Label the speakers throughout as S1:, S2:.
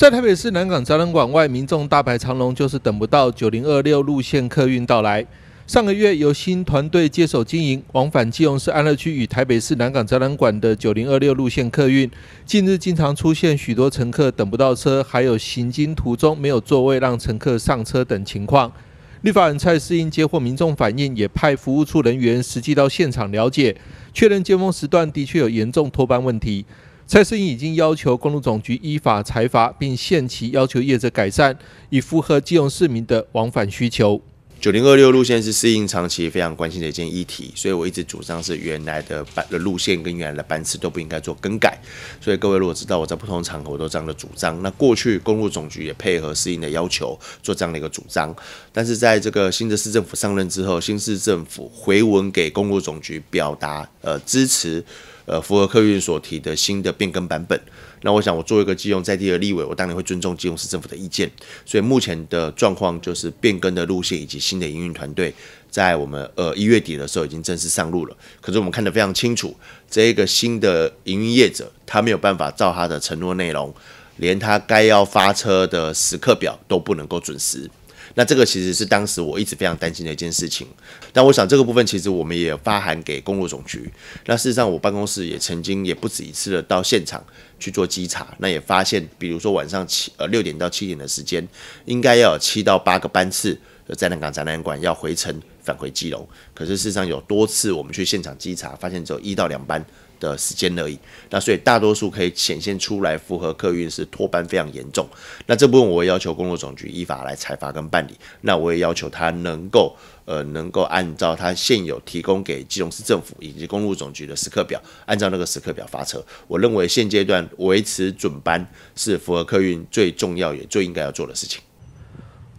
S1: 在台北市南港展览馆外，民众大排长龙，就是等不到9026路线客运到来。上个月由新团队接手经营，往返基隆市安乐区与台北市南港展览馆的9026路线客运，近日经常出现许多乘客等不到车，还有行经途中没有座位让乘客上车等情况。立法人蔡世英接获民众反映，也派服务处人员实际到现场了解，确认尖峰时段的确有严重拖班问题。蔡英已经要求公路总局依法裁罚，并限期要求业者改善，以符合基隆市民的往返需求。
S2: 九零二六路线是适应长期非常关心的一件议题，所以我一直主张是原来的班的路线跟原来的班次都不应该做更改。所以各位如果知道我在不同场合都这样的主张，那过去公路总局也配合适应的要求做这样的一个主张。但是在这个新的市政府上任之后，新市政府回文给公路总局表达呃支持，呃符合客运所提的新的变更版本。那我想我作为一个基隆在地的立委，我当然会尊重基隆市政府的意见。所以目前的状况就是变更的路线以及。新的营运团队在我们呃一月底的时候已经正式上路了，可是我们看得非常清楚，这一个新的营运业者他没有办法照他的承诺内容，连他该要发车的时刻表都不能够准时。那这个其实是当时我一直非常担心的一件事情，但我想这个部分其实我们也发函给公路总局。那事实上，我办公室也曾经也不止一次的到现场去做稽查，那也发现，比如说晚上七呃六点到七点的时间，应该要有七到八个班次。在南港展览馆要回程返回基隆，可是事实上有多次我们去现场稽查，发现只有一到两班的时间而已。那所以大多数可以显现出来，符合客运是脱班非常严重。那这部分我要求公路总局依法来采罚跟办理。那我也要求他能够呃能够按照他现有提供给基隆市政府以及公路总局的时刻表，按照那个时刻表发车。我认为现阶段维持准班是符合客运最重要也最应该要做的事情。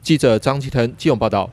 S1: 记者张其腾、
S2: 金勇报道。